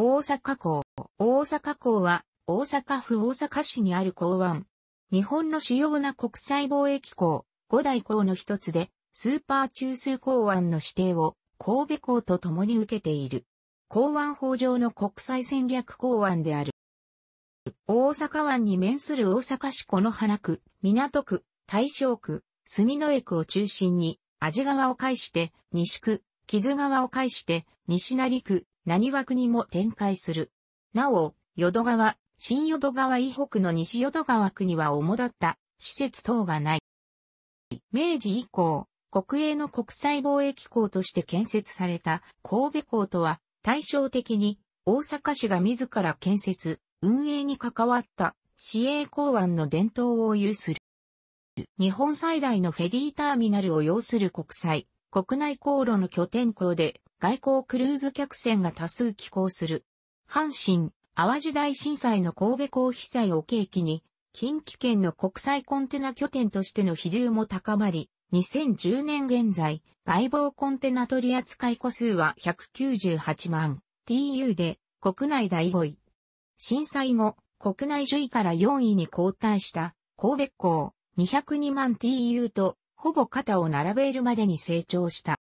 大阪港。大阪港は、大阪府大阪市にある港湾。日本の主要な国際貿易港、五大港の一つで、スーパー中枢港湾の指定を、神戸港と共に受けている。港湾法上の国際戦略港湾である。大阪湾に面する大阪市の花区、港区、大正区、住之江区を中心に、味川を介して、西区、木津川を介して、西成区、何枠にも展開する。なお、淀川、新淀川以北の西淀川区には主だった施設等がない。明治以降、国営の国際貿易港として建設された神戸港とは対照的に大阪市が自ら建設、運営に関わった市営港湾の伝統を有する。日本最大のフェリーターミナルを要する国際、国内航路の拠点港で外交クルーズ客船が多数寄港する。阪神、淡路大震災の神戸港被災を契機に、近畿圏の国際コンテナ拠点としての比重も高まり、2010年現在、外貿コンテナ取扱個数は198万 TU で国内第5位。震災後、国内10位から4位に後退した神戸港202万 TU とほぼ肩を並べるまでに成長した。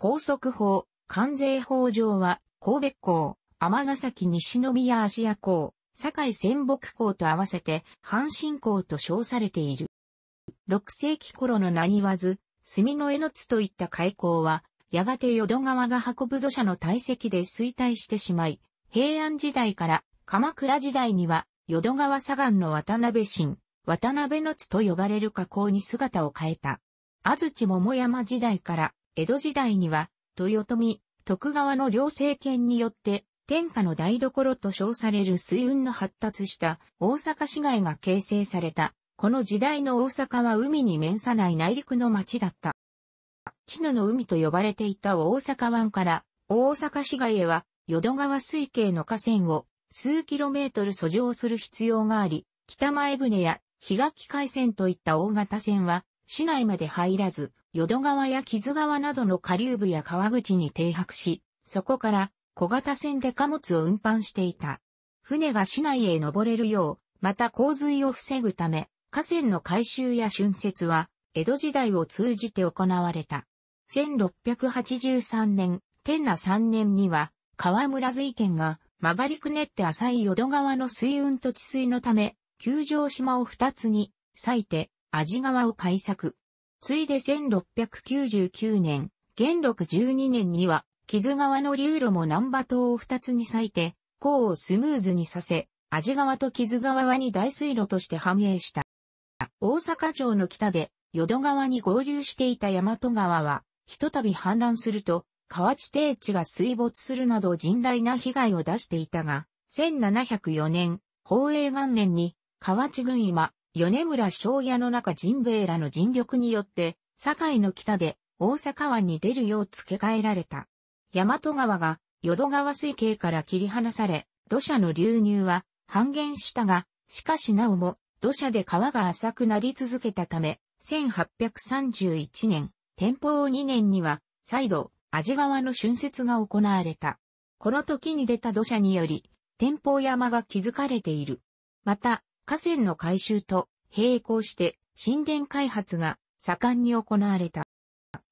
高速法、関税法上は、神戸港、天崎西宮芦屋港、堺仙北港と合わせて、阪神港と称されている。6世紀頃の何わず、墨の江の津といった海港は、やがて淀川が運ぶ土砂の堆積で衰退してしまい、平安時代から鎌倉時代には、淀川左岸の渡辺新、渡辺の津と呼ばれる河口に姿を変えた。安土桃山時代から江戸時代には、豊臣、徳川の両政権によって、天下の台所と称される水運の発達した大阪市街が形成された。この時代の大阪は海に面さない内陸の町だった。地野の海と呼ばれていた大阪湾から大阪市街へは淀川水系の河川を数キロメートル遡上する必要があり、北前船や日垣海線といった大型船は市内まで入らず、淀川や木津川などの下流部や川口に停泊し、そこから小型船で貨物を運搬していた。船が市内へ登れるよう、また洪水を防ぐため、河川の改修や浚渫は、江戸時代を通じて行われた。1683年、天那3年には、河村瑞県が曲がりくねって浅い淀川の水運と治水のため、九条島を二つに、割いて、味川を改作。ついで1699年、元禄12年には、木津川の流路も南波島を二つに割いて、港をスムーズにさせ、味川と木津川に大水路として繁栄した。大阪城の北で、淀川に合流していた大和川は、ひとたび氾濫すると、河内低地が水没するなど甚大な被害を出していたが、1704年、宝永元年に、河内郡今、米村庄屋の中人兵衛らの尽力によって、堺の北で大阪湾に出るよう付け替えられた。大和川が淀川水系から切り離され、土砂の流入は半減したが、しかしなおも土砂で川が浅くなり続けたため、1831年、天保2年には再度、味川の春節が行われた。この時に出た土砂により、天保山が築かれている。また、河川の改修と並行して神殿開発が盛んに行われた。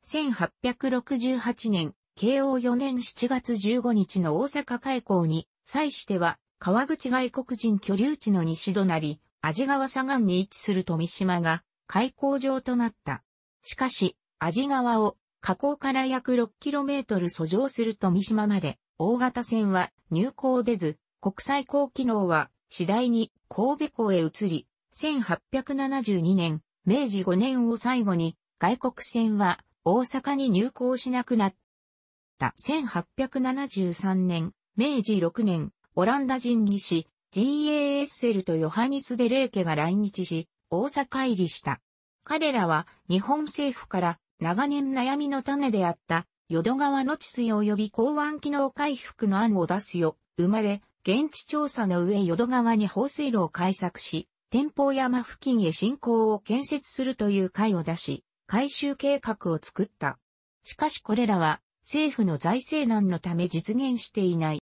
1868年、慶応4年7月15日の大阪開港に、際しては、川口外国人居留地の西隣、味川左岸に位置する富島が、開港場となった。しかし、味川を、河口から約 6km 遡上する富島まで、大型船は入港出ず、国際港機能は次第に神戸港へ移り、1872年、明治5年を最後に、外国船は大阪に入港しなくなった。1873年、明治6年、オランダ人にし、GASL とヨハニス・デ・レーケが来日し、大阪入りした。彼らは日本政府から長年悩みの種であった、淀川の治水及び港湾機能回復の案を出すよ生まれ、現地調査の上淀川に放水路を開削し、天保山付近へ進行を建設するという会を出し、改修計画を作った。しかしこれらは政府の財政難のため実現していない。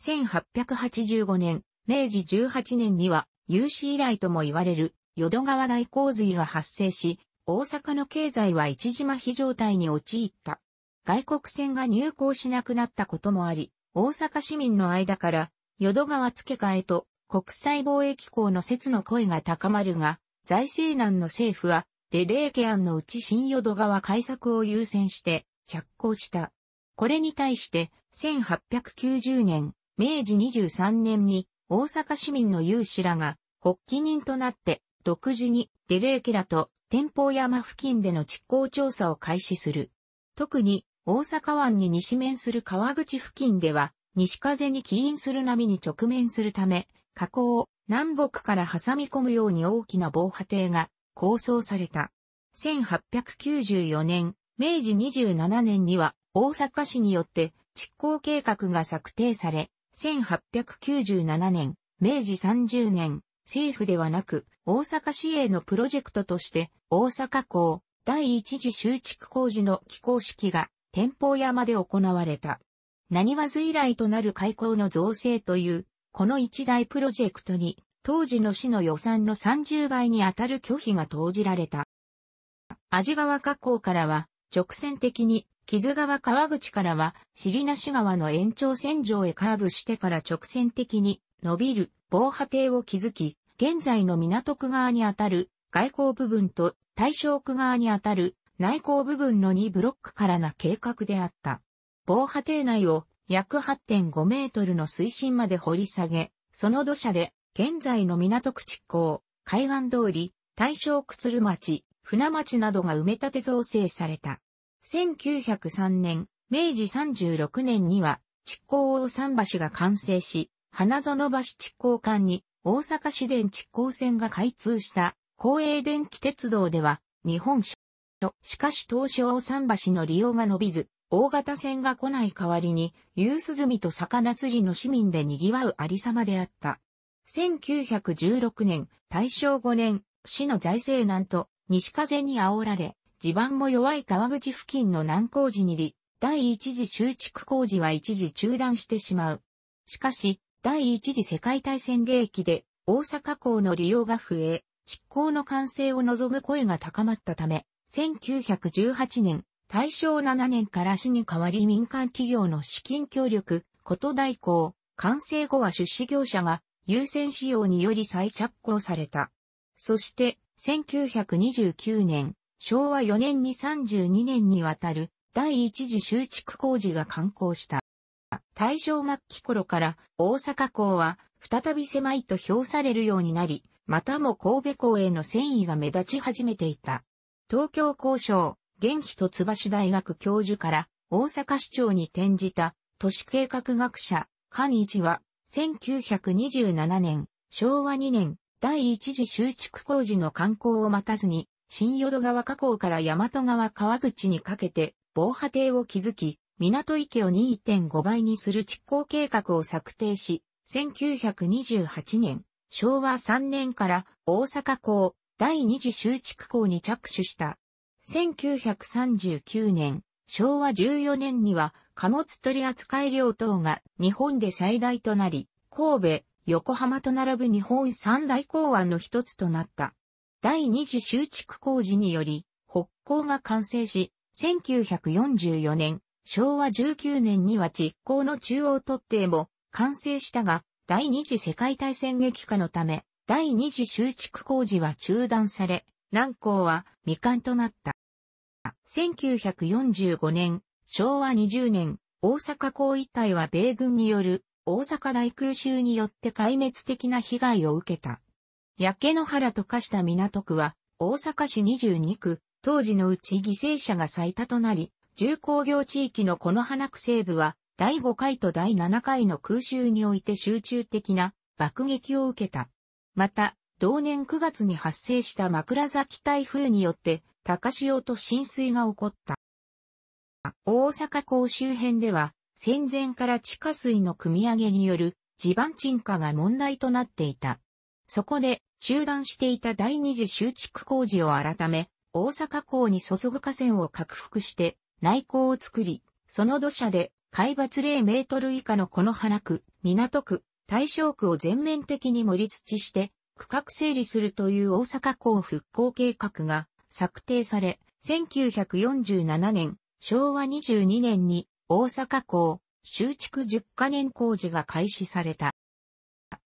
1885年、明治18年には有史以来とも言われる淀川大洪水が発生し、大阪の経済は一時麻痺状態に陥った。外国船が入港しなくなったこともあり、大阪市民の間から、淀川付け替えと国際貿易港の説の声が高まるが、財政難の政府は、デレーケ案のうち新淀川改作を優先して着工した。これに対して、1890年、明治23年に、大阪市民の有志らが、発起人となって、独自にデレーケらと天保山付近での実行調査を開始する。特に、大阪湾に西面する川口付近では、西風に起因する波に直面するため、河口を南北から挟み込むように大きな防波堤が構想された。1894年、明治27年には大阪市によって執行計画が策定され、1897年、明治30年、政府ではなく大阪市営のプロジェクトとして大阪港第一次集築工事の起工式が天保山で行われた。何わず以来となる開港の造成という、この一大プロジェクトに、当時の市の予算の30倍にあたる拒否が投じられた。味川河口からは、直線的に、木津川川口からは、尻し川の延長線上へカーブしてから直線的に、伸びる防波堤を築き、現在の港区側にあたる外交部分と大正区側にあたる内向部分の2ブロックからな計画であった。防波堤内を約8.5メートルの水深まで掘り下げ、その土砂で、現在の港区地港、海岸通り、大正区鶴町、船町などが埋め立て造成された。1903年、明治36年には、地港大桟橋が完成し、花園橋地港間に、大阪市電地港線が開通した、公営電気鉄道では、日本と、しかし東大桟橋の利用が伸びず、大型船が来ない代わりに、夕涼みと魚釣りの市民で賑わうありさまであった。1916年、大正5年、市の財政難と西風に煽られ、地盤も弱い川口付近の難工事にり、第一次修築工事は一時中断してしまう。しかし、第一次世界大戦契機で大阪港の利用が増え、執行の完成を望む声が高まったため、1918年、大正7年から市に代わり民間企業の資金協力、こと代行、完成後は出資業者が優先使用により再着工された。そして、1929年、昭和4年に32年にわたる第一次修築工事が完工した。大正末期頃から大阪港は再び狭いと評されるようになり、またも神戸港への繊維が目立ち始めていた。東京交渉、元気と橋大学教授から大阪市長に転じた都市計画学者、菅一は、1927年、昭和2年、第一次修築工事の観光を待たずに、新淀川河口から大和川川口にかけて、防波堤を築き、港池を2.5倍にする築工計画を策定し、1928年、昭和3年から大阪港、第二次修築工に着手した。1939年、昭和14年には貨物取扱量等が日本で最大となり、神戸、横浜と並ぶ日本三大港湾の一つとなった。第二次修築工事により、北港が完成し、1944年、昭和19年には実行の中央突堤も完成したが、第二次世界大戦激化のため、第二次修築工事は中断され、南港は未完となった。1945年、昭和20年、大阪港一帯は米軍による大阪大空襲によって壊滅的な被害を受けた。焼け野原と化した港区は大阪市22区、当時のうち犠牲者が最多となり、重工業地域のこの花区西部は第5回と第7回の空襲において集中的な爆撃を受けた。また、同年9月に発生した枕崎台風によって、高潮と浸水が起こった。大阪港周辺では、戦前から地下水の汲み上げによる地盤沈下が問題となっていた。そこで、中断していた第二次修築工事を改め、大阪港に注ぐ河川を拡幅して内港を作り、その土砂で海抜0メートル以下のこの花区、港区、対象区を全面的に盛り土して、区画整理するという大阪港復興計画が策定され、1947年、昭和22年に大阪港修築10カ年工事が開始された。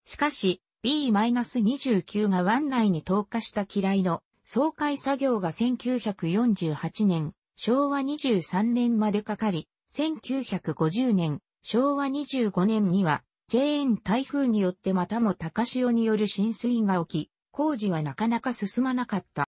しかし、B-29 が湾内に投下した機雷の総会作業が1948年、昭和23年までかかり、1950年、昭和25年にはジェーン台風によってまたも高潮による浸水が起き、工事はなかなか進まなかった。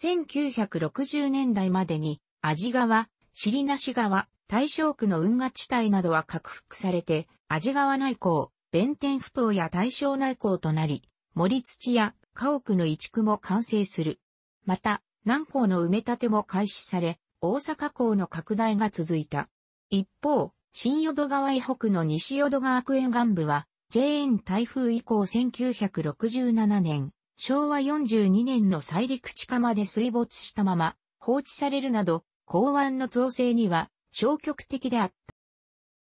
1960年代までに、味川、尻なし川、大正区の運河地帯などは拡幅されて、味川内港、弁天埠頭や大正内港となり、森土や家屋の移築も完成する。また、南港の埋め立ても開始され、大阪港の拡大が続いた。一方、新淀川以北の西淀川区沿岸部は、JN 台風以降1967年、昭和42年の再陸地下まで水没したまま、放置されるなど、港湾の造成には消極的であっ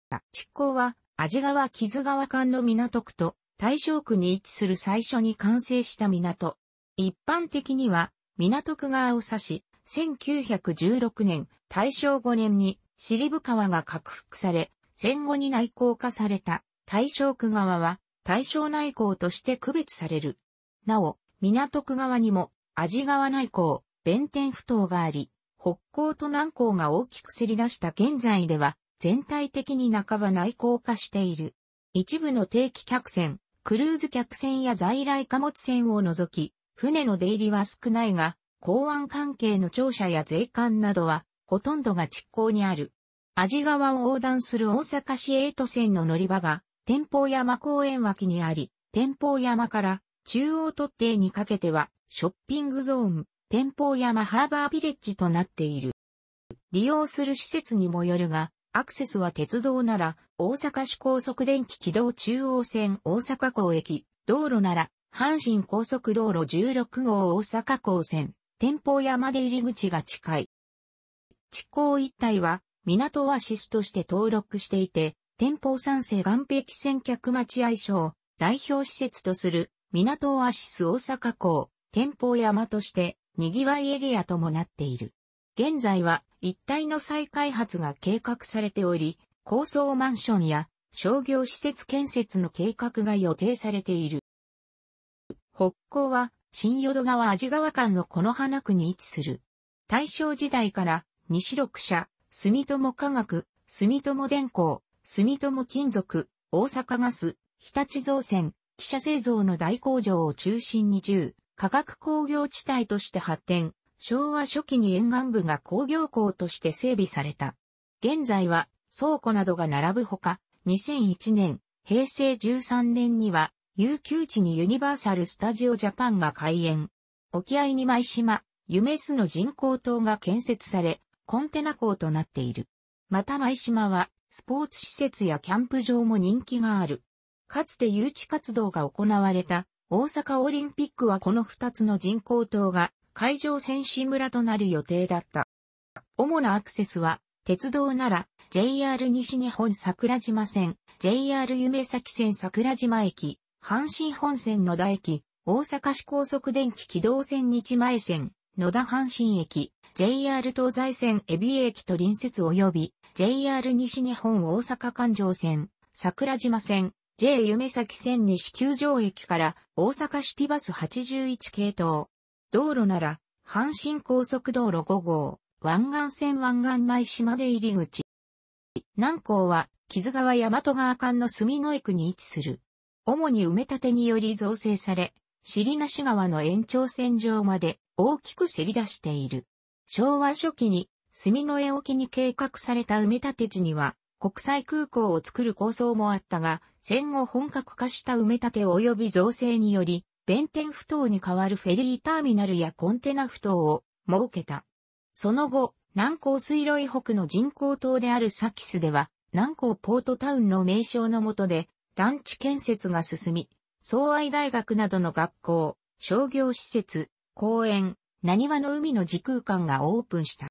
た。執行は、安治川木津川間の港区と大正区に位置する最初に完成した港。一般的には、港区側を指し、1916年、大正5年にシリブ川が拡幅され、戦後に内向化された大正区側は大正内向として区別される。なお、港区側にも安治川内向、弁天不頭があり、北港と南港が大きくせり出した現在では全体的に半ば内向化している。一部の定期客船、クルーズ客船や在来貨物船を除き、船の出入りは少ないが、港湾関係の庁舎や税関などはほとんどが築港にある。味川を横断する大阪市エイト線の乗り場が、天保山公園脇にあり、天保山から中央突堤にかけては、ショッピングゾーン、天保山ハーバービレッジとなっている。利用する施設にもよるが、アクセスは鉄道なら、大阪市高速電気軌道中央線大阪港駅、道路なら、阪神高速道路16号大阪港線、天保山で入り口が近い。地港一帯は、港アシスとして登録していて、天保三世岸壁船客待合所を代表施設とする港アシス大阪港、天保山として賑わいエリアともなっている。現在は一帯の再開発が計画されており、高層マンションや商業施設建設の計画が予定されている。北港は新淀川味川間のこの花区に位置する。大正時代から西六社、住友化学、住友電工、住友金属、大阪ガス、日立造船、汽車製造の大工場を中心に10、化学工業地帯として発展、昭和初期に沿岸部が工業港として整備された。現在は倉庫などが並ぶほか、2001年、平成13年には、有給地にユニバーサル・スタジオ・ジャパンが開園。沖合に舞島、夢巣の人工島が建設され、コンテナ港となっている。また舞島は、スポーツ施設やキャンプ場も人気がある。かつて誘致活動が行われた大阪オリンピックはこの2つの人工島が海上戦士村となる予定だった。主なアクセスは、鉄道なら JR 西日本桜島線、JR 夢崎線桜島駅、阪神本線野田駅、大阪市高速電気軌道線日前線、野田阪神駅、JR 東西線海老駅と隣接及び、JR 西日本大阪環状線、桜島線、J 夢崎線西九条駅から大阪シティバス81系統。道路なら、阪神高速道路5号、湾岸線湾岸前島で入り口。南港は、木津川大和川間の住野駅に位置する。主に埋め立てにより造成され、尻無川の延長線上まで大きくせり出している。昭和初期に、住の江沖に計画された埋め立て地には、国際空港を作る構想もあったが、戦後本格化した埋め立て及び造成により、弁天不島に代わるフェリーターミナルやコンテナ不島を設けた。その後、南港水路以北の人工島であるサキスでは、南港ポートタウンの名称の下で、団地建設が進み、総愛大学などの学校、商業施設、公園、何話の海の時空間がオープンした。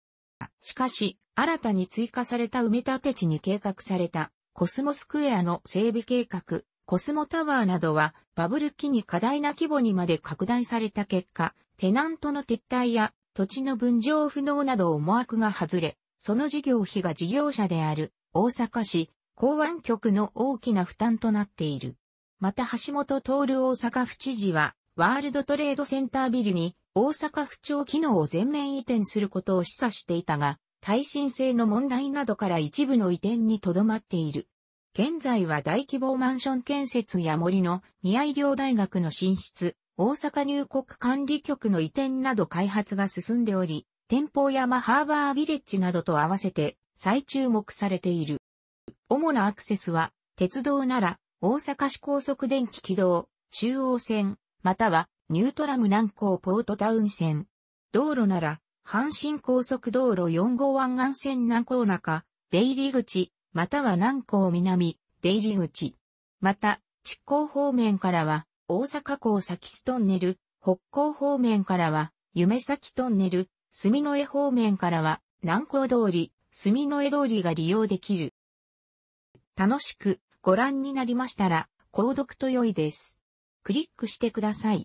しかし、新たに追加された埋め立て地に計画された、コスモスクエアの整備計画、コスモタワーなどは、バブル期に過大な規模にまで拡大された結果、テナントの撤退や、土地の分譲不能など思惑が外れ、その事業費が事業者である、大阪市、港湾局の大きな負担となっている。また橋本徹大阪府知事は、ワールドトレードセンタービルに大阪府庁機能を全面移転することを示唆していたが、耐震性の問題などから一部の移転にとどまっている。現在は大規模マンション建設や森の宮井良大学の進出、大阪入国管理局の移転など開発が進んでおり、天保山ハーバービレッジなどと合わせて再注目されている。主なアクセスは、鉄道なら大阪市高速電気軌道、中央線、またはニュートラム南港ポートタウン線。道路なら、阪神高速道路4号湾岸線南港中、出入り口、または南港南、出入り口。また、地高方面からは、大阪港先ストンネル、北港方面からは、夢先トンネル、住之江方面からは、南港通り、住之江通りが利用できる。楽しくご覧になりましたら、購読と良いです。クリックしてください。